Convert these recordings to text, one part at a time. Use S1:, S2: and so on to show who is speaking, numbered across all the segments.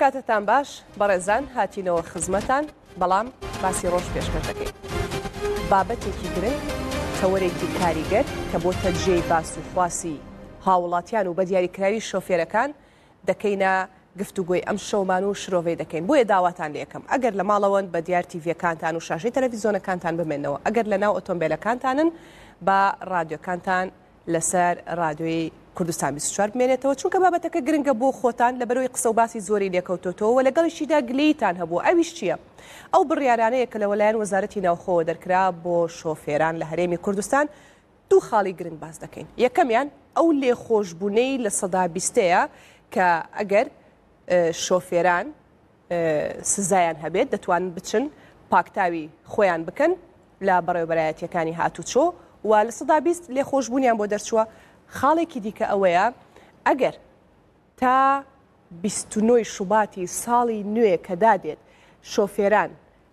S1: کاتتان باش بەڕێزان هاتینەوە خزمەتان بەڵام باسی ڕۆژ پێشکەتەکەی. بابەتێکی گرنگ تەوەرێکی کاریگەر کە بۆ تەجێی باس و خواسی هاوڵاتیان و بە دیاریکراوی شۆفێرەکان دەکەینە گفتوگوی ئەم شەومان و شرۆڤی دەکەین بۆیە داواتان لەکەم ئەگەر لە ماڵەوەن بە دیارتیڤەکانتان و شاژەی تەلەڤیزۆنەکانتان بمێنەوە ئەگەر لە ناو ئۆتۆمبیلەکانتانن بە رادیۆکانتان لەسەر رادیۆی کوردستان 24 بمێنێتەوە چونکە بابەتەکە گرنگە بۆ خۆتان لە بەرەوەی قسە و باسی زۆری لێکەوتۆتەوە لەگەڵیشیدا گلیتان هەبوو ئەویش چییە؟ ئەو بڕیارانەیە کە لەوەلایەن وەزارەتی ناوخۆوە دەرکرا بۆ شۆفێران لە هەرێمی کوردستان دوو خاڵی گرنگ باز دەکەین. یەکەمیان ئەو لێخۆشببوونەی لە سەدا بیستەیە کە ئەگەر شۆفێران سزایان هەبێت دەتوان بچن پاکتاوی خۆیان بکەن لە بەڕێوبەرایەتیەکانی هاتوچۆ و لە سەدا بیست لێخۆشببوونیان بۆ دەرچووە خاڵێکی دیکە ئەوەیە ئەگەر تا بیستنۆی شوباتی ساڵی نوێ کە دادێت شۆفێران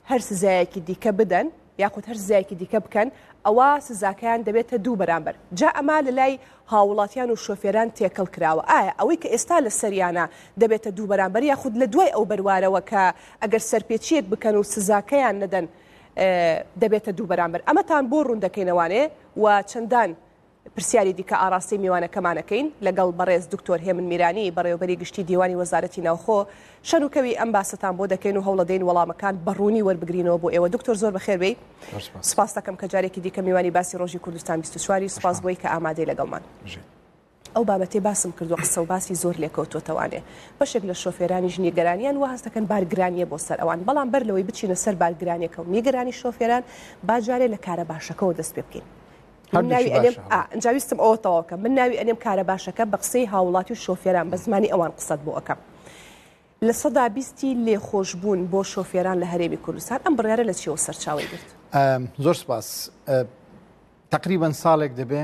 S1: هەر سزایەکی دیکە بدەن یاخود هەر زایەکی دیکە بکەن ئەوە سزاکەیان دەبێتە دوو بەرامبەر جا ئەما لە لای هاوڵاتیان و شۆفێران تێکەڵ کراوە ئایا ئەوەی کە ئێستا لە سەریانە دەبێتە دوو بەرامبەر یاخود لە دوای ئەو بەروارەوە کە ئەگەر سەرپێچیت بکەن و سزاکەیان نەدەن دەبێتە دوو بەرامبەر ئەمەتان بۆ ڕوون دەکەینەوانێ و چەندان پرسیاری دیکە ئاراستی میوانەکەمانەکەین لەگەڵ بەڕێز دکتۆر هێمن میرانی بەڕێوبەری گشتی دیوانی وەزارەتی ناوخۆ شەرکەوی ئەم باستان بۆ دەکەین و هەوڵەدەین وەڵامەکان بەڕوونی وەربگرینەوە بۆ ئێوە دکتۆر زۆر بەخێربی سپاس دەکەم کە جارێکی دیکە میوانی باسی ڕۆژی کوردستان 24واری سپاس بۆی کە ئامادەی لەگەڵمان. ئەو بابەتێ باسم کردو قسە و باسی زۆر لێکەوتۆتەوانێ بەشێک لە شۆفێرانی ژنیگەرانیان وهاز دەکەن بارگرانیە بۆ سەر ئەوان بەڵام بەر لەوەی بچینە سەر بارگرانیەکە و نیگەرانی شۆفێران باجارێ لە کارە باشەکەەوە دەست پێ بکەین. ئەنجویستم ئەوە تەواوکە من ناوی ئەنێم کارە باشەکە بە قسەی هاوڵاتی و شۆفێران بە زمانی ئەوان قسەت بۆ ئەەکەم. لە سەدا بیستی لێخۆشببوون بۆ شۆفێران لە هەرێمی کوردستان ئەم بڕیاە لە چیەوە سەرچاوی گرت
S2: زۆر سپاس تقریبان ساڵێک دەبێ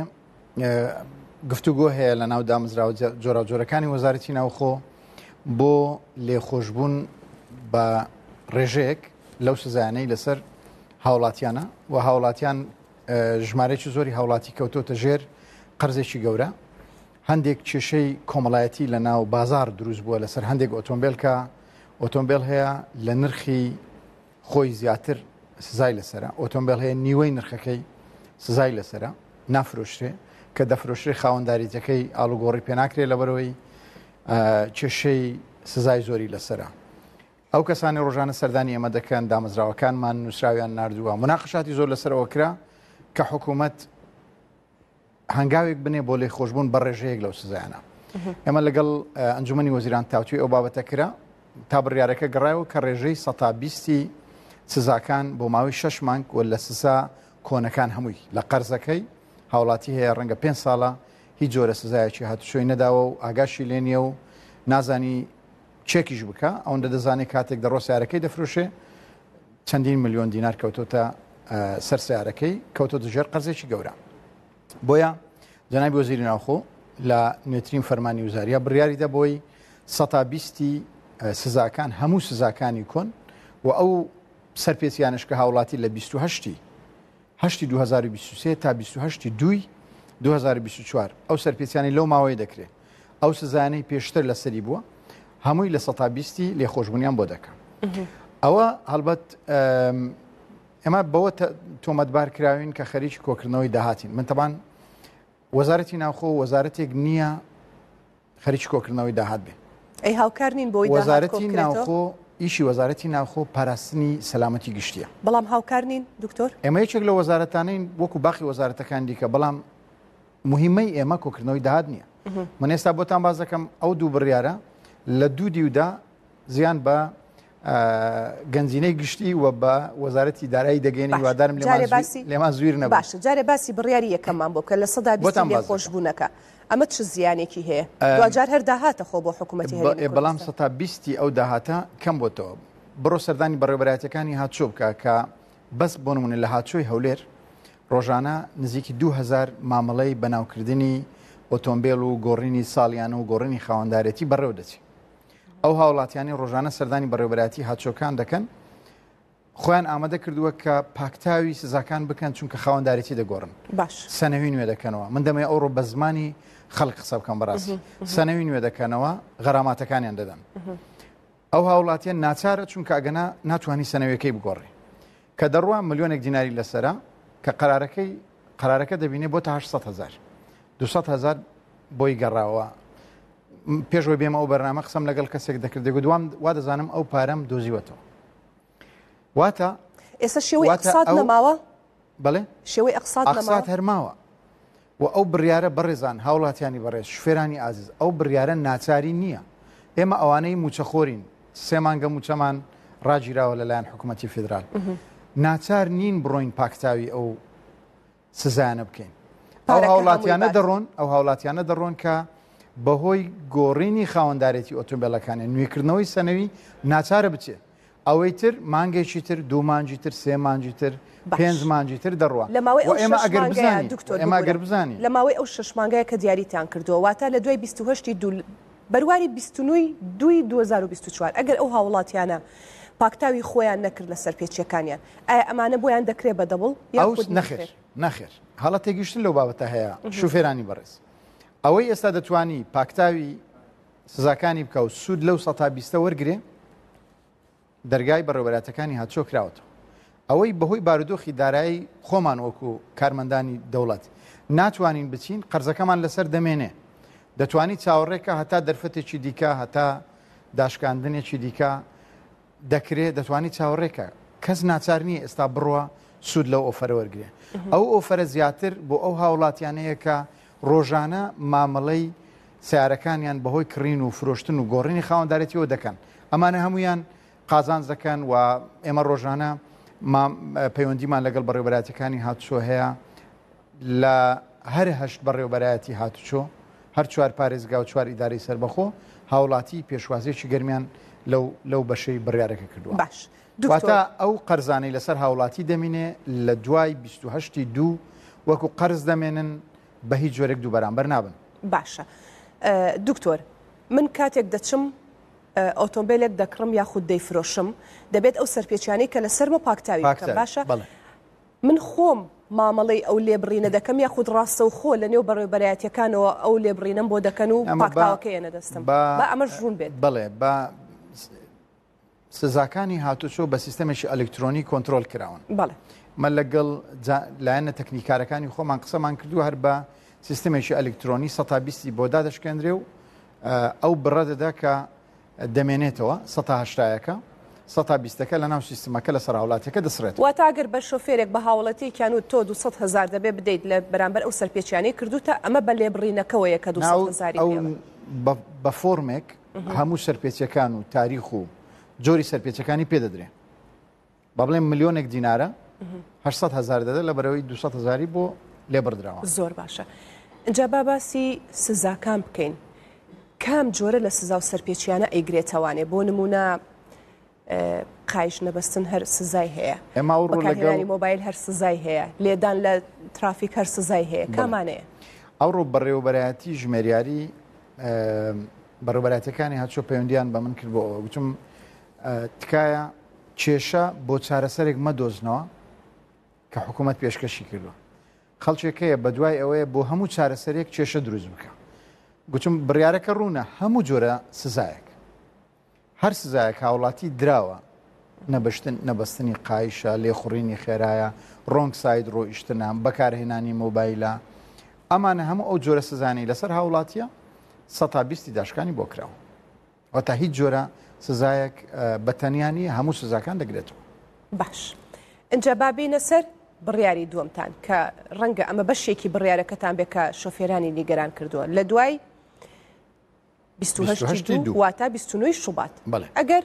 S2: گفتوگۆ هەیە لە ناو دامزراوە جۆرا جۆرەکانی وەزارەتی ناوخۆ بۆ لێخۆشببوون بە ڕێژەیەک لەو سزانەی لەسەر هاوڵاتیانە و هاوڵاتیان ژمارەی زۆری هاوڵاتی کەوتۆتە ژێر قەرزێکی گەورە هەندێک کێشەی کۆمەڵایەتی لە ناو بازار دروست بووە لەسەر هەندێک ئۆتۆمبیل کە ئۆتۆمبیل هەیە لە نرخی خۆی زیاتر سزای لەسرە ئۆتۆمبیل هەیە نیوەی نرخەکەی سزای لەسرە نافرۆشتێ کە دەفرۆشتێ خاوەنداریتەکەی ئالوگۆڕی پێناکرێت لەبەرەوەی کێشەی سزای زۆری لەسرە ئەو کەسانی ڕۆژانە سەردانی ئەمە دەکەن دامەزراوەکانمان نووسراویان نردووە مناقشاتی زۆر لەسەرەوە کرا کە حکوومەت هەنگاوێک بنێ بۆ لێ خۆشببوون بە ڕێژەیەک لەو سزایانە ئێمە لەگەڵ ئەنجومی وەزیران تاوتوی ئەو بابەتەکرا تا بڕیارەکە گەڕایەوە کە ڕێژەی سەتابیستی سزاکان بۆ ماوەی شش مانگ و لە سزا کۆنەکان هەمووی لە قەرزەکەی هاوڵاتی هەیە ڕەنگە پێ ساڵە هیچ جۆرە سزایەکی هاتوشۆی نەداوە و ئاگاشی لێنیە و نازانی چێکیش بکە ئەوەندە دەزانێت کاتێک دە ڕۆسیارەکەی دەفروشێ چەندین میلیۆن دینار کەوتۆتە سەرسیارەکەی کەوتۆ دژێر قەزێکی گەورە بۆیە جەنای بۆزیری ناوخۆ لە نوێترین فەرمانی وزاریە بڕیاریدا بۆی سە بیستی سزاکان هەموو سزاکانی کۆن و ئەو سەرپێسییانشکە هاوڵاتی لە 28 2023 تا 28 دوی 2024 ئەو سەرپێسیانی لەو ماوەی دەکرێت ئەو سزانەی پێشتر لە سەری بووە هەمووی لە سە بیستی لێخۆشببوونیان بۆ دەکەن ئەوە هەڵبەت ئێمە بەوە تۆمەتبارکراوین کە خەریکی کۆکردنەوەی داهاتین من تەبان وەزارەتی ناوخۆ وەزارەتێک نییە خەریکی کۆکردنەوەی داهات بێ
S1: ئەی هاوکار نین بۆی وەزارەتی ناوخۆ
S2: ئیشی وەزارەتی ناوخۆ پاراستنی سەلامەتی گشتیە بەڵام هاوکار نین دکتۆر ئێمە یەکێک لە وەزارەتانین وەکو باقی وەزارەتەکان دیکە بەڵام مهمەی ئێمە کۆکردنەوەی داهات نییە من ئێستا بۆتان باز دەکەم ئەو دوو بڕیارە لە دوو دیودا زیان بە گەنجینەی گشتی وە بە وەزارەتی دارایی دەگەێنی وادارم لێمان زویر نە باش
S1: جارێ باسی بڕیاری یەکەمان بۆ کە لە سەدا بۆتان خۆشببوونەکە ئەمە چ زیانێکی هەیە دوجار هەر داهاتە خۆ بۆ حکوومەتی بەڵام
S2: سەتا بیستی ئەو داهاتە کەم بۆتەوە بڕۆ سەردانی بەڕێبەتەکانی هاچۆ بکە کە بەس بۆ نمونە لە هاچۆی هەولێر ڕۆژانە نزیکی 2000 مامەڵەی بەناوکردنی ئۆتۆمبیل و گۆڕینی ساڵیان و گۆڕینی خاوەنددارەتی بەڕێو دەچێت ئەو هاوڵاتیانی ڕۆژانە سەردانی بەڕێبەتی هاچۆکان دەکەن خۆیان ئامادە کردووە کە پاکتاوی سزاکان بکەن چونکە خاوەنددارێتی دەگۆڕن باش سەنەوی نوێ دەکەنەوە من دەمێ ئەوڕۆ بە زمانی خەڵک قسە بکەم بەڕاستی سەنەوی نوێ دەکەنەوە غەراماتەکانیان دەدەن ئەو هاوڵاتیان ناچارە چونکە ئەگەنا ناتوانانی سەنەوەیەکەی بگۆڕی کە دەڕوا ملیۆنێک دیناری لەسرە کە قرارەکەی قرارەکە دەبینێ بۆ تا 800 هزار 200 هزار بۆی گەڕاوە پێشەوە بێمە ئەو بەرنامە قسەم لەگەڵ کەسێک دەکردێک دوام وا دەزانم ئەو پارەم دۆزیوەتەوە واتە ئێستا شێوەی ئەقسات نەماوە بڵێ شێوەی ئەقسات هەرماوە و ئەو بڕیارە بەڕێزان هاوڵاتیانی بەڕێز شوێرانی ئازیز ئەو بڕیارە ناچاری نییە ئێمە ئەوانەی موچەخۆرین سێمانگە موچەمان ڕاجراوە لەلایەن حکوومەتی فدرال ناچار نین بڕۆین پاکتاوی ئەو سزانە بکەین
S1: ئەو هاوڵاتیانە دەڕۆن
S2: ئەو هاوڵاتیانە دەڕۆن کە بەهۆی گۆڕینی خاوەنددارێتی ئۆتۆمبیلەکانی نوێکردنەوەی سەنەوی ناچارە بچێت ئەوەی تر مانگێکی تر دوومانجی تر سێمانجی تر پێنجمانجی تر دەڕوە ئێمە ئەگەر بزانانی ئێمە ئەگەر بزانانی لە
S1: ماوەی ئەو ششمانگایە کە دیاریتان کردووە واتە لە دوای 28 دوول بەرواری بیستنووی دوی 2024 ئەگەر ئەو هاوڵاتیانە. پاکتاوی خۆیان نەکرد لە سەر پێچیەکانیان ئایا ئەمانە بۆیان دەکرێت بە دەبڵ نەخێر
S2: نەخێر حاڵە تێگیشتن لەو بابەتە هەیە شوفێرانی بەڕێز ئەوەی ئێستا دەتوانی پاکتاوی سزاکانی بکە و سوود لەو سە تا بیستە وەرگێ دەرگای بەڕێبەراتەکانی هاتچۆ کراوەتەوە ئەوەی بەهۆی بارودۆخی دارایی خۆمان وەکو کارمەندانی دەوڵەت ناتوانین بچین قەرزەکەمان لەسەر دەمێنێ دەتوانیت چاوەڕێکە هەتا دەرفەتێکی دیکە هەتا داشکاندنێکی دیکە دەکرێت دەتوانیت چاوەڕێکە کەس ناچار نیە ئێستا بڕوە سوود لەو ئۆفەرەوەرگێ ئەو ئۆفرە زیاتر بۆ ئەو هاوڵاتیانەیەکە ڕۆژانە مامەڵەی سیارەکانیان بەهۆی کڕین و فرۆشتن و گۆڕینی خاوەنددارەتیەوە دەکەن ئەمانە هەمویان قازان دەکەن و ئێمە ڕۆژانە پەیوەندیمان لەگەڵ بەڕێوبەتەکانی هاتوچۆ هەیە لە هەر هەشت بەڕێوبەتی هاتوچۆ هەر چوار پارێزگا و چوار ئیداری سربەخۆ هاوڵاتی پێشوازێکی گەرمیان لەو بەشەی بڕیارەکە کردووە باش دواتە ئەو قەرزانەی لەسەر هاوڵاتی دەمینێ لە دوای 28 دوو وەکو قەرز دەمێنن بە هیچ جۆرێک دوو بەرامبەر نابن
S1: باشە دکتۆر من کاتێک دەچم ئۆتۆمبیلێک دەکڕم یاخود دەیفرۆشم دەبێت ئەو سەرپێچیانەی کە لە سەرمە پاکتاوی باشە من خۆم مامەڵی ئەو لێبڕینە دەکەم یا خود ڕاستە و خۆ لە نێو بەڕێبەرایەتەکانەوە ئەو لێبڕینم بۆ دەکەن و پاکتاوەکەیەنە دەستم بە ئەمە ژوون
S2: بێت بڵێ بە سزاکانی هاتوچۆ بە سیستەمێکی ئەلکترۆنی کۆنتترۆل کراون بڵێ. مە لەگەڵ لایەنە تەکنیکارەکانی خۆمان قسەمان کردو هەر بە سیستمێکی ئەلکترۆنی سە بیستی بۆ دادەشکێنرێ و ئەو بڕەدەدا کە دەمێنێتەوە سەهشتایەکە سە بیستەکە لە ناو سیستمەکە لە سەراوڵاتەکە دەسرێت و
S1: تاگەر بە شوفێرێک بە هاوڵەتیان و تۆ 200 هزار دەبێ بدەیت لە بەرامبەر ئەو سەرپێکیانەی کردوتە ئەمە بە لێبڕینەکەەوەیە کە دوزاری
S2: بە فۆرمێک هەموو سەرپێچەکان و تاریخ و جۆری سەرپێچەکانی پێدەدرێ بە بڵێ ملیۆنێک دینارە 800 هزار دەدە لە بەرەوەی 200 هزاری بۆ لێبڕدراوە زۆر باشە
S1: اینجا باباسی سزاکان بکەین کام جۆرە لە سزا و سەرپێچیانە ئەیگرێتەوانێ بۆ نمونە قایش نەبەستن هەر سزای هەیە
S2: ئەماڕانی
S1: مۆبایل هەر سزای هەیە لێدان لە ترافیک هەر سزای هەیە کامانەیە
S2: ئەوڕۆ بەڕێوبەرایەتی ژمێریاری بەڕوبەتەکانی هاتچۆ پەیوەندیان بە من کرد بۆ وتم تکایە کێشە بۆ چارەسەرێک مەدۆزنەوە کە حکوومەت پێشکەشی کردووە خەڵچێکەیە بە دوای ئەوەیە بۆ هەموو چارەسەرێک کێشە دروست بکە گوتم بڕیارەکە ڕوونە هەموو جۆرە سزایەک هەر سزایە کاوڵاتی دراوە نەبشتن نەبەستنی قایشە لێخوڕینی خێرایە ڕۆنگ ساید ڕۆیشتنان بەکارهێنانی مۆبایلە ئەمانە هەموو ئەو جۆرە سزانانی لەسەر هاوڵاتیە سە تا بیستی داشکانی بۆ کراوە و تا هیچ جۆرە سزایەک بەتەنیانی هەموو سزاکان دەگرێتەوە باش
S1: اینجا بابینە سەر بڕیاری دووەمتان کە ڕەنگە ئەمە بەشێکی بڕیارەکەتان بێ کە شۆفێرانی نیگەران کردووە لە دوای واتە 29 شوبات ئەگەر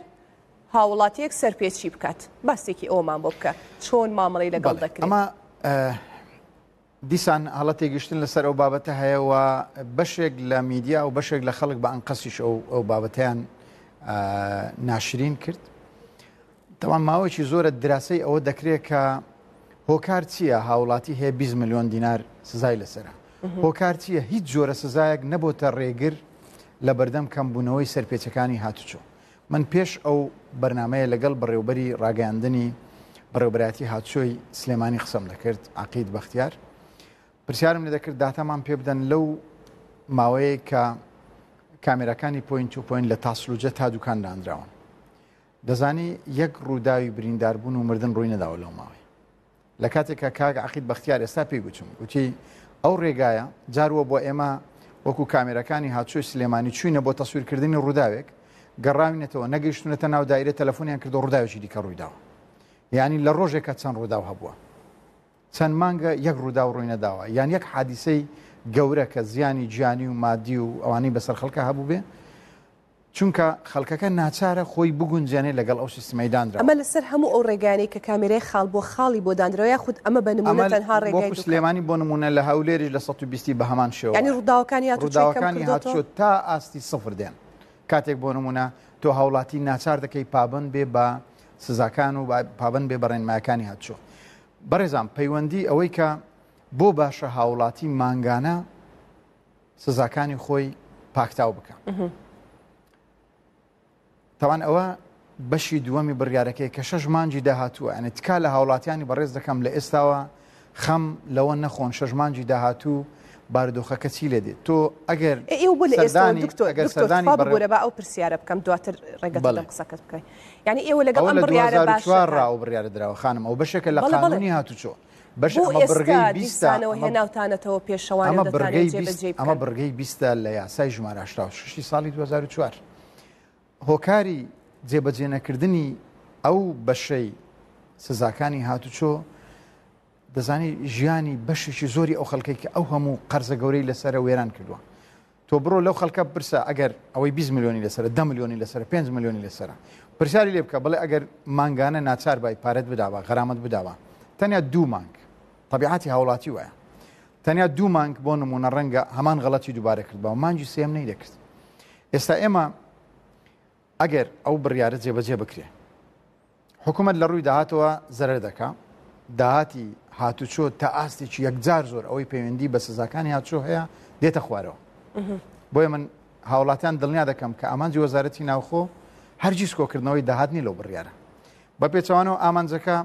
S1: هاوڵاتیەک سەرپێچی بکات باسێکی ئەومان بۆ بکە چۆن مامەڵی لەگەڵ دەکرێت ئەمە
S2: دیسان حڵەتی گشتن لەسەر ئەو بابەتە هەیەەوە بەشێک لە میدیا و بەشێک لە خەڵک بە ئەنقەسیش ئەو بابەتیان ناشرین کرد تەوان ماوەیەکی زۆرە دراسی ئەوە دەکرێت کە هۆکار چییە هاوڵاتی هەیە 20 میلیۆن دینار سزای لەسرە هۆکار چییە هیچ جۆرە سزایەک نەبتە ڕێگر لە بەردەم کەمبوونەوەی سەرپێچەکانی هاتوچۆ من پێش ئەو بەرنمەیە لەگەڵ بەڕێوبەری ڕاگەاندنی بەڕێوبەتی هاتوچۆی سلێمانی قسەم دەکرد عقید بەختیار پرسیارم لە دەکرد داتامان پێ بدەن لەو ماوەیە کە کامێرەکانی پوین و پوین لە تاسلوجە تا دوکان دانراون دەزانی یەک ڕووداوی برینداربوون و مردن ڕووی نەداوە لەو ماوە لە کاتێکە کاگ عقیت بەختیار ئێستا پێی بچم وتی ئەو ڕێگایە جارووە بۆ ئێمە وەکو کامێرەکانی هاچۆی سلێمانی چوینە بۆ تەسوورکردنی ڕووداوێک گەڕاوینێتەوە نەگەیشتونەتە ناو دایرە تەلەفۆنیان کردو ڕووداوێکی دیکە ڕوویداوە یعنی لە ڕۆژێکە چەند ڕووداو هەبووە چەند مانگە یەک ڕوودا و ڕووینەداوە یان یەک حادیسەی گەورە کە زیانی گیانی و مادی و ئەوانەی بەسەر خەڵکە هەبوو بێ چونکە خەڵکەکە ناچارە خۆی بگونجێنێ لەگەڵ ئەو سیستمیدانرا ئەمە
S1: لەسەر هەموو ئەو ڕێگانی کە کامێرەی خاڵ بۆ خاڵی بۆ دانرەوە خود ئەمە بە نمونە تەنها ڕێگای
S2: سلێمانی بۆ نمونە لە هەولێریش لە 120 بە هەمان شێوە ینی
S1: ڕووداوەکانی ڕووداوەکانی هاتچۆ
S2: تا ئاستی سفر دێن کاتێک بۆ نمونە تۆ هاوڵاتی ناچار دەکەی پابند بێ بە سزاکان و پابند بێ بەڕێنماکانی هاتچۆ بەڕێزان پەیوەندی ئەوەی کە بۆ باشە هاوڵاتی ماگانە سزاکانی خۆی پاکتاو بکە. تاوان ئەوە بەشی دووەمی بڕیارەکەی کە شەش مانجی داهاتووە ئەنە تکا لە هاوڵاتیانی بەڕێز دەکەم لە ئێستاوە خەم لەوە نەخۆن شەش مانجی داهاتوو باردۆخەکە چی لێ دێت تۆ ئەگەر ئێوەرە بە
S1: ئەو پرسیارە بکەم دواتر ڕێگە قسەکەت بکەین یعنی ئێوە لەگەڵ
S2: ڕاو بڕیارە درراوە خانم ئەو بەشێکە لە قانونی هاتوچۆ بەشێناوتانەتەوە
S1: پێشەوە ئەمە
S2: بڕگەی بیستە لە یاسای ژمارە 86 ساڵی 2004. هۆکاری جێبەجێنەکردنی ئەو بەشەی سزاکانی هاتوچۆ دەزانی ژیانی بەشێکی زۆری ئەو خەڵکەی کە ئەو هەموو قەرزە گەورەی لەسرە وێران کردووە تۆ بڕۆ لەو خەڵکە پرسە ئەگەر ئەوەی 20 میلیۆنی لەسەر ده میلیۆنی لەسەر 5 میلیۆنی لەسرە پرسیاری لێ بکە بڵێ ئەگەر ماگانە ناچار بای پارەت بداوە غەرامەت بداوە تەنیا دوو مانگ طبیعاتی هاوڵاتی وایە تەنیا دوو مانگ بۆ نمونە ڕەنگە هەمان غەڵەتی دووبارە کرد بە مانجی سێم نەیدەکرد ئێستا ئێمە ئەگەر ئەو بڕیاە جێبەجێ بکرێ حکوومەت لە ڕووی داهاتەوە زەرەر دەکا داهاتی هاتوچۆ تا ئاستێکی یەکجار زۆر ئەوەی پەیوەندی بە سزاکانی هاتچۆ هەیە دێتە خوارەوە بۆیە من هاوڵاتیان دڵنیا دەکەم کە ئامانجی وەزارەتی ناوخۆ هەرگیز کۆکردنەوەی داهاتنی لەو بڕیاە بە پێچوانەوە ئامانجەکە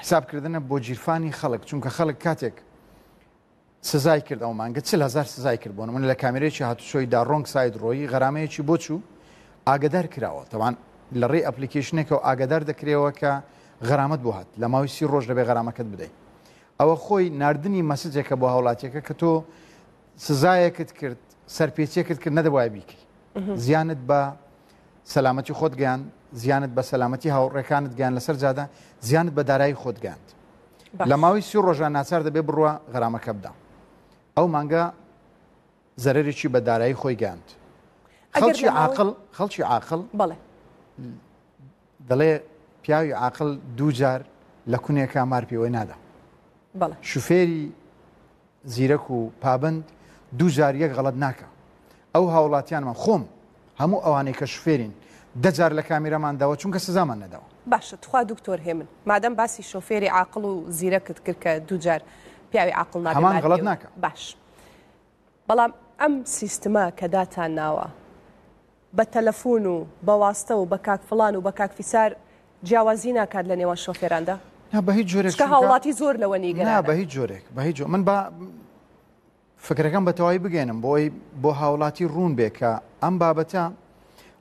S2: حسابکردنە بۆ جیرفانی خەڵک چونکە خەڵک کاتێک سزای کرد ئەو مانگە چ هزار سزای کرد بۆن من لە کامێرێکی هاتوچۆی دا ڕۆنگ ساید ڕۆیی غەرامەیەکی بۆچوو ئاگدار کراوە تەوان لە ڕێ ئەپلیکیشنێکەوە ئاگدار دەکرێەوە کە غەرامەت بۆ هات لە ماوەی سی ڕۆژ دەبێ غەرامەکەت بدەیت ئەوە خۆی نردنی مەسجێکە بۆ هاوڵاتیەکە کە تۆ سزایەکت کرد سەرپێچێکت کرد نەدەوای بیکەی زیانت بە سەلامەتی خۆت گیان زیانت بە سەلامەتی هاوڕێکانت گیان لەسەر جادا زیانت بە دارایی خۆت گاند لە ماوەی سی ڕۆژان ناچار دەبێ بڕوە غەرامەکە بدا ئەو مانگە زەرێکی بە دارایی خۆی گاند خەڵکی عاقل خەڵکی عاقل بڵێ دەڵێ پیاوی عاقل دووجار لە کونێکا مار پێوەی نادا شوفێری زیرەک و پابند دووجار یەک غەڵت ناکە ئەو هاوڵاتیانمان خۆم هەموو ئەوانەی کە شوفێرین دەجار لە کامیرەمانداوە چونکە سزامان نەداوە
S1: باشە تخوا دکتۆر هێمن مادەم باسی شوفێری عاقل و زیرەکت کرد کە دووجار پیاوی عاقل نامان غڵت ناکە باش بەڵام ئەم سیستما کە داتان ناوە بە تەلەفۆن و بەواستە و بە کاکفلان و بە کاکفیسار جیاوازی ناکات لە نێوان شۆفێراندا
S2: بە هیچ جۆرێک هاوڵاتی
S1: زۆر لەوە نیگەنا بە هیچ
S2: جۆرێک بە هیچ من بە فکرەکەم بەتەواوی بگەێنم بۆی بۆ هاوڵاتی ڕوون بێکە ئەم بابەتە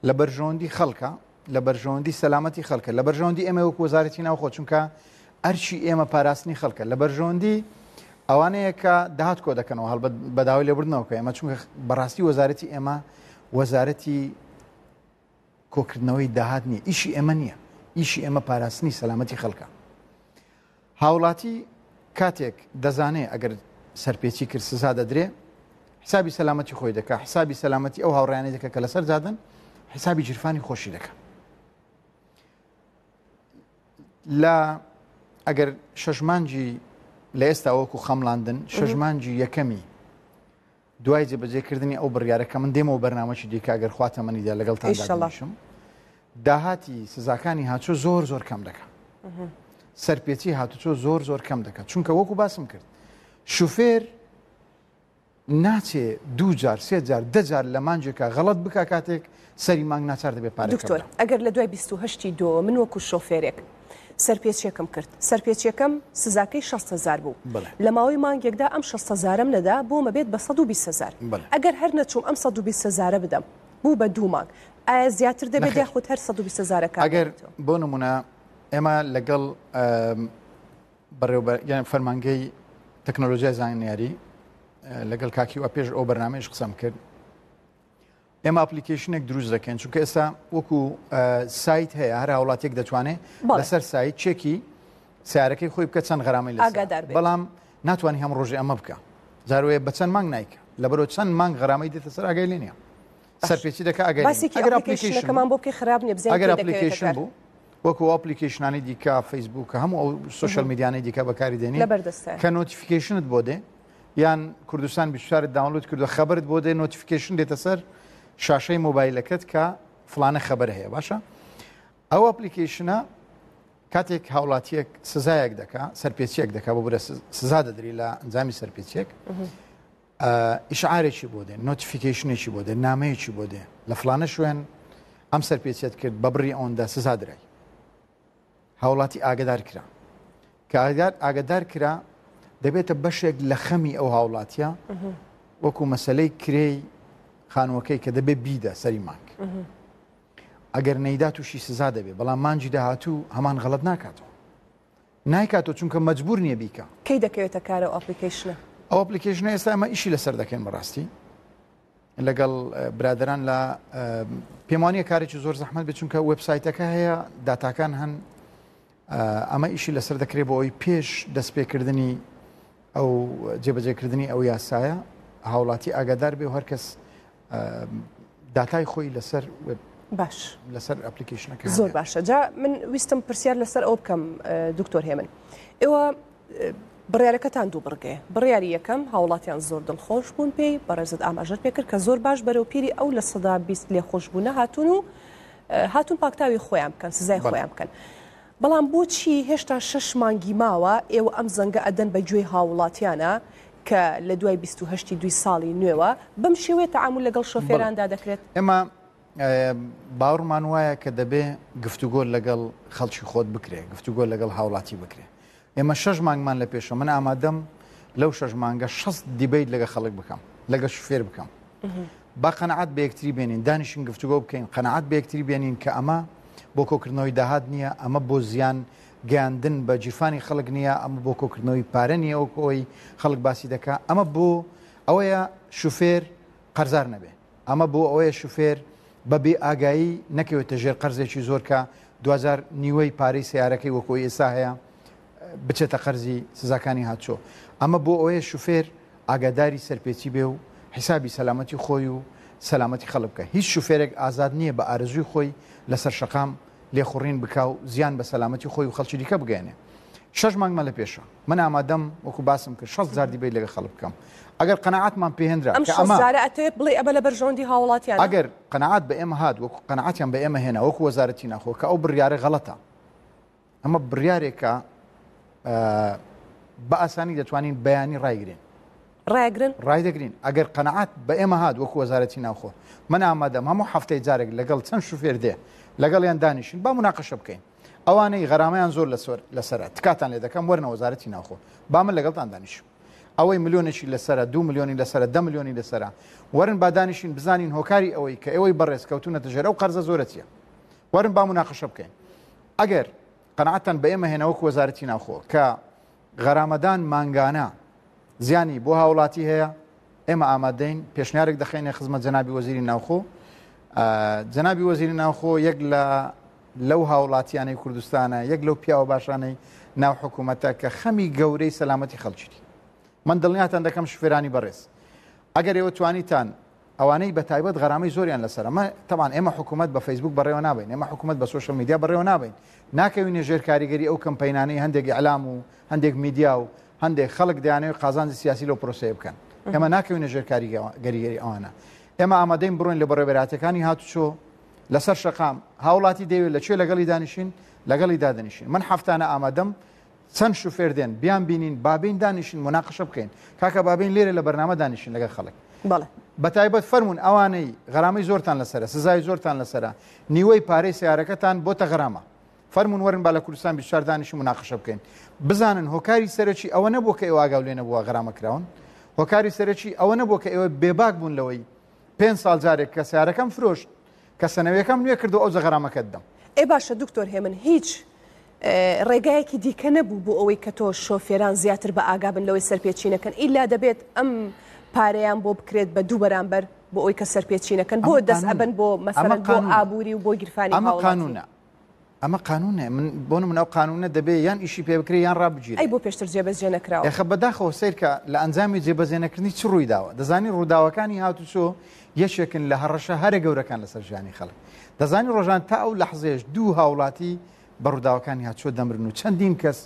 S2: لە بەرژۆندی خەڵکە لە بەرژۆندی سەلامەتی خەڵکە لە بەرژۆندی ئێمە وەک وەزارەتی ناوخۆ چونکە ئەرچی ئێمە پاراستنی خەڵکە لە بەرژۆندی ئەوانەیە کە داهات کۆ دەکەنەوە هەڵ بەداوای لێبرنەوە کە ئێمە چونکە بەڕاستی وەزارەتی ئێمە وەزارەتی کۆکردنەوەی داهات نیە ئیشی ئێمە نییە ئیشی ئێمە پاراستنی سەلامەتی خەڵکە هاوڵاتی کاتێک دەزانێت ئەگەر سەرپێکی کرسزا دەدرێ حسابی سەلامەتی خۆی دەکە حسابی سەلامەتی ئەو هاوڕیانەی دەکە کە لەسەر زادن حسابی جرفانی خۆشی دەکە لە ئەگەر شەژمانجی لە ئێستا وەکو خەملاندن شەژمانجی یەکەمی دوای جێبەجێکردنی ئەو بڕیارەکە من دێمەوە بەرنامەی دیکاگەر خواتە منیدا لەگەڵ تاشم داهاتی سزاکانی هاچۆ زۆر زۆر کەم دەکە سەرپێتی هاتوچۆ زۆر زۆر کەم دەکات چونکە وەکو باسم کرد شوفێر ناچێ دوجار سێجار دەجار لە مانجێکە غەڵت بک کاتێک سەری مانگ ناچار دەبێ پارێکتۆر
S1: ئەگەر لە دوای 28 دۆ من وەکو شۆفێرێک سەرپێچیەکەم کرد سەرپێچیەکەم سزاکەی 16زار بوو لە ماوەی مانگێکدا ئەم 16زارم نەدا بۆ مەبێت بە 120زار ئەگەر هەر نەچوم ئەم 120زارە بدەم بوو بە دوو مانگ ئایا زیاتر دەبێت یاخود
S2: هەر 120زارەکە ئەگەر بۆ نمونە ئێمە لەگەڵ بەڕێوبەر یان فەرمانگەی تەکنۆلۆژیای زانیاری لەگەڵ کاکی و پێش ئەو بەرنمەش قسەم کرد ئێمە ئاپلیکیشنێک دروست دەکەن چونکە ئێستا وەکو سایت هەیە هەر وڵاتێک دەتوانێت لەسەر سایت چێکی سیارەکەی خۆی بکە چەند غرامی لەگەدار بەڵام ناتوانانی هەم ڕۆژی ئەمە بکە زارۆێ بە چەند مانگ نایکە لە بەرۆ چەند مانگ غرامی دێتە سەر ئاگەی لێنە سەرپێکی دەکە ئەگەرمان
S1: بۆکی خراپ نیە ئەگەر ئەپلیکیشن بوو
S2: وەکو ئاپلیکیشنانی دیکە فیسبووکە هەموو ئەو سوشل میدیانەی دیکە بەکاری دێنی کە نۆتیفیکیشنت بۆ دێ یان کوردستان بیشارت داونلود کردو خبرت بۆ دێ نۆتیفیکیشن دێتە سەر شاشەی مۆبایلەکەت کە فلانە خەبەر هەیە باشە ئەو ئەپلیکیشنە کاتێک هاوڵاتیەک سزایەک دکا سەرپێچیەک دەکا بۆ برە سزا دەدری لە ئەنجامی سەرپێچیەک ئیشعارێکی بۆ دێن نۆتیفیکیشنێکی بۆ دێن نامەیەکی بۆ دێن لە فلانە شوێن ئەم سەرپێچێت کرد بە بڕی ئەوەندا سزا درای هاوڵاتی ئاگدار کرا کە ئاگدار ئاگدار کرا دەبێتە بەشێک لە خەمی ئەو هاوڵاتە وەکو مەسلەی کرێی خانوەکەی کە دەبێ بیدە سەری مانگ ئەگەر نەیدا تووشی سزا دەبێ بەڵام مانجی داهاتوو هەمان غەڵت ناکاتەوە نایکاتۆ چونکە مەجبور نییە بیکە
S1: کەی دەکەوێتە کارە ئاپلیکیشنە
S2: ئەو ئەپلیکیشن ئێستا ئەمە ئیشی لەسەر دەکەین بەڕاستی لەگەڵ برادران لە پێمانە کارێکی زۆر زەحمت بچونکە وبسایتەکە هەیە داتاکان هەن ئەمە ئیشی لەسەر دەکرێت بۆ ئەوی پێش دەستپێکردنی ئەو جێبەجێکردنی ئەو یاسایە هاوڵاتی ئاگادار بێ هەرکەس داتای خۆی لەسەر باش لەسەر ئەپلیکیشنەکە
S1: زۆر باشە جا من ویستم پرسیار لەسەر ئەو بکەم دکتۆر هێمن ئێوە بڕیارەکەتان دوو بڕگێ بڕیاری یەکەم هاوڵاتیان زۆر دڵخۆش بوون پێی بەڕێزت ئاماژر پێکرد کە زۆر باش بەرەو پیری ئەو لە سەدا بیست لێ خۆشببوونە هاتون و هاتون پاکتاوی خۆیان بکەن سزای خۆیان بکەن. بەڵام بۆچی هێشتا شش مانگی ماوە ئێوە ئەم زەنگە ئەدەن بە گوێی هاوڵاتیانە کە لە دوای 28 دوی ساڵی نوێوە بەم شێوێت تعامل لەگەڵ شۆفێراندا دەکرێت
S2: ئێمە باوەڕمان وایە کە دەبێ گفتوگۆل لەگەڵ خەڵکی خۆت بکرێ گفتوگۆل لەگەڵ هاوڵاتی بکرێ ئێمە شەش مانگمان لە پێشە من ئامادەم لەو شەش مانگە شەست دیبیت لەگە خەڵک بکەم لەگە شوفێر بکەم با قەنەعات بەیەکتری بێنین دانیشین گفتوگۆ بکەین قەنەعات بەیەکتری بێنین کە ئەمە بۆ کۆکردنەوەی داهات نییە ئەمە بۆ زیان گەاندن بە جیرفانی خەڵک نییە ئەمە بۆ کۆکردنەوەی پارە نیە ئەو کۆی خەڵک باسی دەکا ئەمە بۆ ئەوەیە شوفێر قەرزار نەبێ ئەمە بۆ ئەوەیە شوفێر بەبێ ئاگایی نەکەوێتە ژێر قەرزێکی زۆرکە دوزار نیوەی پارەی سیارەکەی وەکۆی ئێستا هەیە بچێتە قەرزی سزاکانی هاتچۆ ئەمە بۆ ئەوەیە شوفێر ئاگاداری سەرپێکی بێ و حیسابی سەلامەتی خۆی و سەلامەتی خەڵبکە هیچ شوفێرێک ئازاد نییە بە ئارزوی خۆی لەسەر شقام لێخوڕین بکاو زیان بە سەلامەتی خۆی و خەڵکی دیکە بگەێنێ شش مانگمە لە پێشە من ئامادەم وەکو باسم کرد 6 زاردی بێت لەگە خەڵ بکەم ئەگەر قەنەعاتمان پێهێنرا
S1: بڵێ ئەبە لە بەرژۆندی هاوڵاتیان ئەگەر
S2: قەنەعات بە ئێمە هاات وەکو قەنەعاتیان بە ئێمە هێنا وەکو وەزارەتی ناخۆکە ئەو بڕیارە غەڵەتە ئەمە بڕیارێکە بە ئاسانی دەتوانین بەیانی ڕایگرێن ڕایگرن ڕایدەگرین ئەگەر قەنەعات بە ئێمە هاات وەکو وەزارەتی ناخۆ من ئامادەم هەموو هەفتەی جارێک لەگەڵ چەند شوفێر دێ لەگەڵیان دانیشین با مناقەشە بکەین ئەوانەی غەرامەیان زۆر لەسرە تکاتان لێ دەکەم وەرنە وەزارەتی ناوخۆ با من لەگەڵتان دانیشم ئەوەی ملیۆنێکی لەسرە دو ملیۆنی لەسرە ده ملیۆنی لەسرە وەرن با دانیشین بزانین هۆکاری ئەوەی کە ئەوەی بەڕێزکەوتونە تژێرە و قەرزە زۆرەتیە وەرن با مناقەشە بکەین ئەگەر قەنعەتەن بە ئێمە هێنەوەک وەزارەتی ناوخۆ کە غەرامەدان مانگانە زیانی بۆ هاوڵاتی هەیە ئێمە ئامادەین پێشنیارێک دەخێنێ خزمەت جەنابی وەزیری ناوخۆ جەنابی وەزیری ناوخۆ یەک لە لەو هاوڵاتیانەی کوردستانە یەک لەو پیاوە باشانەی ناو حکوومەتە کە خەمی گەورەی سەلامەتی خەڵکی من دڵنیاتان دەکەم شوێرانی بەڕێز ئەگەر ئێوە توانیتان ئەوانەی بە تایبەت غەرامی زۆریان لەسەرمە تاوان ئێمە حکوومەت بە فیسبوک بەڕێوە نابین ئێمە حکوومەت بە سوشل میدیا بەڕێوە نابین ناکەوی نێژێر کاریگەری ئەو کەمپینانەی هەندێک ئەلام و هەندێک میدیا و هەندێک خەڵک دەیانەوە قازانزی سیاسی لەو پرۆسی بکەن ئێمە ناکەوی نێژێر کاریگەری ئەوانە ئێمە ئامادەین بڕۆین لە بەڕێبەراتەکانی هاتوچۆ لەسەر شقام هاوڵاتی دەوێت لەکوێ لەگەڵی دانیشین لەگەڵی دادنیشین من هەفتانە ئامادەم چەند شوفێر دێن بیان بینین بابین دانیشین مناقشە بکەین کاکە بابین لێرە لە بەرنامە دانیشین لەگە خەڵک بەتایبەت فەرمونون ئەوانەی غەرامی زۆرتان لەسرە سزای زۆرتان لەسرە نیوەی پارەی سیارەکەتان بۆ تەغرامە فەرمونون وەرن با لە کوردستان بیشار دانیشی مناقشە بکەین بزانن هۆکاری سەرەکی ئەوە نەبوو کە ئێوە ئاگاو لێنە بووە غرامە کراون هۆکاری سەرەکی ئەوە نەبوو کە ئێوە بێباک بوون لەوەی پێ سال جارێک کە سیارەکەم فرۆشت کە سنەوەیەکەم نوێ کردو ئەو زەغەرامەکەت دەم ئێ باشە دکتۆر هێمن هیچ
S1: ڕێگایەکی دیکە نەبوو بۆ ئەوەی کە تۆ شۆفێران زیاتر بە ئاگا بن لەوەی سەرپێچینەکەن ئیلا دەبێت ئەم پارەیان بۆ بکرێت بە دوو بەرامبەر بۆ ئەوی کە سەرپێچینەکەن بۆ دەست ئەبن بۆ مەسەڵەن بۆ ئابووری و بۆ گرفانی ئەمە قانونە
S2: ئەمە قانونە من بۆ منناو قانونە دەبێت یان ئیشی پێ بکری یان ڕابگیر ئەی
S1: بۆ پێشتر جێبەجێ نکراوە یخە
S2: بەداخەوە سیرکە لە ئەنجامی جێبەجێنەکردنی چ ڕوویداوە دەزانی ڕووداوەکانی هاتوچۆ یەکێکن لە هەڕەشە هەرە گەورەکان لەسەر ژیانی خەڵک دەزانی ڕۆژان تا ئەو لە حزێش دوو هاوڵاتی بەڕووداوەکانی هاچۆ دەمرن و چەندین کەس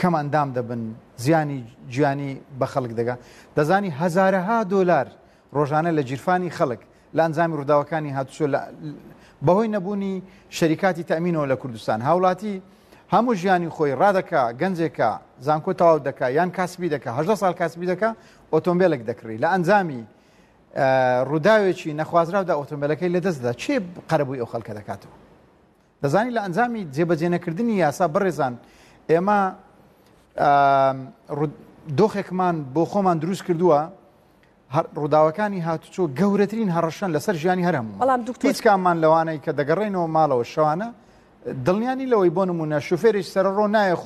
S2: کەماندام دەبن زیانی گیانی بە خەڵک دەگا دەزانی هزارەها دۆلار ڕۆژانە لە جیرفانی خەڵک لە ئەنجامی ڕووداوەکانی هاتوچۆ بەهۆی نەبوونی شەریکاتی تەمینەوە لە کوردستان هاوڵاتی هەموو ژیانی خۆی ڕادەکە گەنجێکە زانکۆ تەواو دەکا یان کاسبی دەکە هە سال کاسبی دەکە ئۆتۆمبیلێک دەکڕی لە ئەنجامی ڕووداوێکی نەخوازراودا ئۆتۆمبیلەکەی لەدەستدا چێ قەرەبووی ئەو خەڵکە دەکاتەوە دەزانی لە ئەنجامی جێبەجێنەکردنی یاسا بڕێزان ئێمە دۆخێکمان بۆ خۆمان دروست کردووە ڕووداوەکانی هاتوچۆ گەورەترین هەڕەشان لەسەر ژیانی هەرم بەڵام دکتۆر هیچ کاممان لەوانەی کە دەگەڕێنەوە ماڵەوە شەوانە دڵنیانی لەوەی بۆ نمونە شوفێریش سەرڕۆ نایە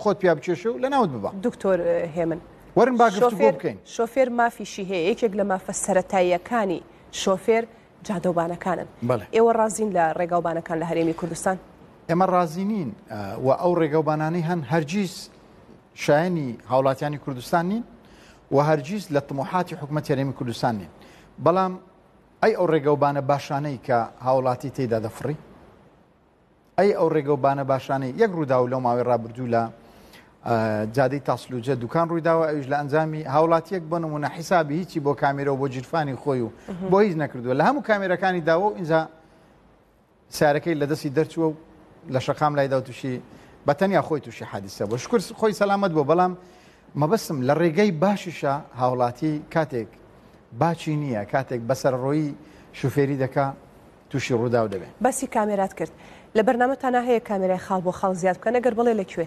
S2: خۆت پیا بچێشە و لە ناوت ببە دکتۆر هێمن وەرن باگفتگو بکەین
S1: شۆفێر مافیشی هەیە یەکێک لە مافە سەتاییەکانی شۆفێر جادەوبانەکانن ئێوە ڕازین لە ڕێگاوبانەکان لە هەرێمی کوردستان
S2: ئێمە ڕازینین و ئەو ڕێگەوبانانەی هەن هەرگیز شایانی هاوڵاتیانی کوردستان نین و هەرگیز لە تمحاتی حکومەت هەرێمی کوردستان نین بەڵام ئەی ئەو ڕێگەوبانە باشانەی کە هاوڵاتی تێدا دەفڕی ئەی ئەو ڕێگەوبانە باشانەی یەک ڕوودا و لەو ماوەی ڕابردوو لە جادەی تاسلوجە دوکان ڕوویداوە ئەوش لە ئەنجامی هاوڵاتیەک بۆ نمونە حیسابی هیچی بۆ کامێرەوە بۆ جیرفانی خۆی و بۆ هیچ نەکردووە لە هەموو کامێرەکانی داوە و ئینجا سارەکەی لە دەستی دەرچووە و لە شەقام لایدا تووشی بەتەنیا خۆی تووشی حادیسە بۆ شکر خۆی سەلامت بۆ بەڵام مەبەسم لە ڕێگەی باشیشە هاوڵاتی کاتێک باچی نییە کاتێک بەسەر ڕۆیی شوفێری دەکا تووشی ڕوودا و دەبێت
S1: بەسی کامێرات کرد لە بەرنامەتانە هەیە کامێرای خاڵ بۆ خاڵ زیاد بکەن ئەگەر بڵێ لەکوێ.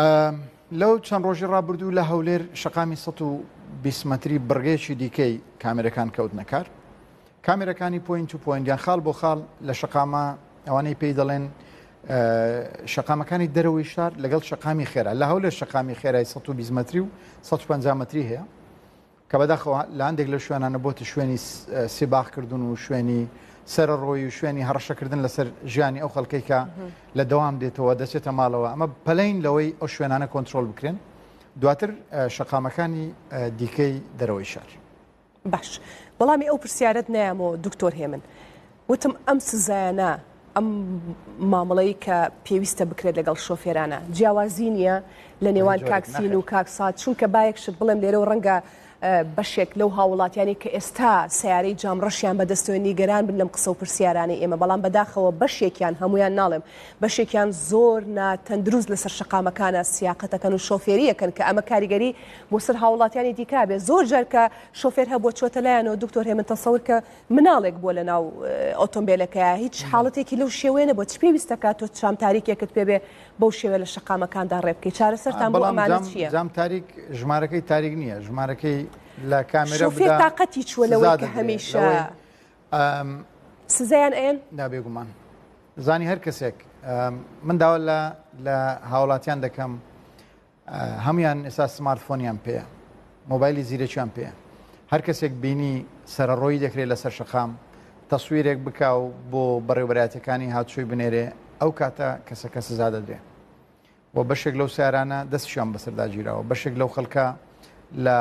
S2: لەو چەند ڕۆژی ڕابردوو لە هەولێر شقامی 120مەری بڕگەیەکی دیکەی کامێرەکان کەوت نەکار کامێرەکانی پوینت و پوینتیان خاڵ بۆ خاڵ لە شقامە ئەوانەی پێی دەڵێن شقامەکانی دەرەوەی شار لەگەڵ شقامی خێرا لە هەولێر شقامی خێرای 120مەری و 150مەری هەیە کە بەداخەوە لە هەندێک لە شوێنانە بۆتە شوێنی سێباخ کردوون و شوێنی سرە ڕۆی و شوێنی هەڕەشەکردن لەسەر ژیانی ئەو خەڵکیکە لە دەوام دێتەوە دەچێتە ماڵەوە ئەمە پەلین لەوەی ئەو شوێنانە کۆنتترۆل بکرێن دواتر شقامەکانی دیکەی دەرەوەی شار
S1: باش بەڵامی ئەو پرسیارت نیامەوە دکتۆر هێمن وتم ئەم سزانە ئەم مامەڵەی کە پێویستە بکرێت لەگەڵ شۆفێرانە جیاوازی نییە لە نێوان کاکسین و کاکسات چونکە باەکشت بڵێم لێرە و ڕەنگە بەشێک لەو هاوڵاتیانی کە ئێستا سیارەی جامڕەشیان بەدەستێنی گەران بن لەم قسە و پرسیارانی ئێمە بەڵام بەداخەوە بەشێکیان هەمویان ناڵێم بەشێکیان زۆر ناتەندروست لەسەر شقامەکانە سیاقەتەکەن و شۆفێریەکەن کە ئەمە کاریگەری بۆ سەر هاوڵاتیانی دیکابێ زۆر جەرکە شۆفێر هەبوو چۆتە لایەنەوە دکتۆر هێمن تەسەور کە مناڵێک بۆ لە ناو ئۆتۆمبیلەکە هیچ حاڵەتێکی لەو شێوێنە بۆ چ پێویستەکە تۆ چام تاریکێکت پێبێ بەو شێوە لە شقامەکاندا ڕێبکەی چارەسەرتان بۆ ئەمانە چیە؟
S2: جام تاریک ژمارەکەی تاریک نییە ژمارەکەی لە کامێرە تااقەتی
S1: چوە لەوە کە هەمیشە
S2: سزیان ئەێن نابێگومان زانی هەر کەسێک من داوا لە هاوڵاتیان دەکەم هەمویان ئێستا سمارتفۆنیان پێە مۆبایلی زیرەچیان پێە هەر کەسێک بینی سەرڕۆی دەکرێت لە سەر شەخام تەسوویرێک بکاو بۆ بەڕێوبەتەکانی هاتووی بنێرێ ئەو کاتە کەسە کە سزا دەدرێ بۆ بەشێک لەو سارانە دەستشیان بەسەردا گیرراوە بەشێک لەو خەڵکە لە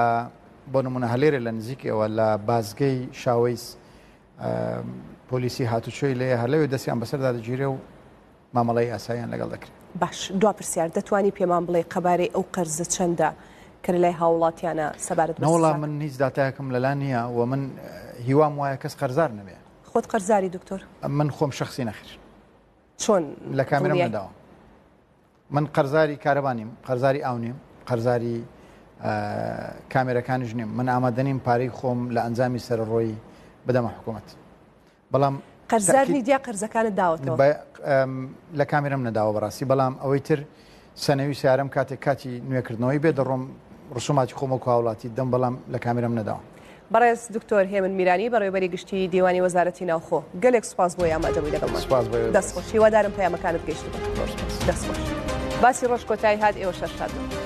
S2: بۆ نمونە هەلێرە لە نزیکەوە لە بازگەی شاویس پۆلیسی هاتوچۆی لێ هەر لەوێ دەستیان بەسەردا دەگیرێ و مامەڵی ئاساییان لەگەڵ دەکرێت باش دو
S1: پرسیار دەتوانی پێمان بڵێ قەبارەی ئەو قەرزە چەندە کرد لای هاوڵاتیانە سەبارەت نەوڵا
S2: من هیچ دااتایەکەم لەلا نییە و من هیوام وایە کەس قەرزار نەبێ خۆت قەرزاری دکتۆر من خۆم شخصی نەخیر چۆن لە کامێرە منداوە من قەرزاری کارەبانیم قەرزاری ئاونیم قەرزاری کامێرەکانیش نیم من ئامادەنیم پارەی خۆم لە ئەنجامی سەرڕۆی بدەمە حکوومەت بەڵام قەرزارنی
S1: دیا قەرزەکانت داوەتەوە
S2: لە کامێرم نەداوە بەڕاستی بەڵام ئەوەی تر سەنەوی سیارم کاتێک کاتی نوێکردنەوەی بێ دەڕۆم ڕسوماتی خۆمە کوڵاتی دەم بەڵام لە کامێرم نەداوە
S1: بەڕێز دکتۆر هێمن میرانی بەڕێبەری گشتی دیوانی وەزارەتی ناوخۆ گەلێک سوپاس بۆ ئامادەبووی لەگەڵ دەستخۆشی وادارم پەیامەکانت گەشت دەستخۆش باسی ڕۆژ کۆتایی هاات ئێوە شەشاد.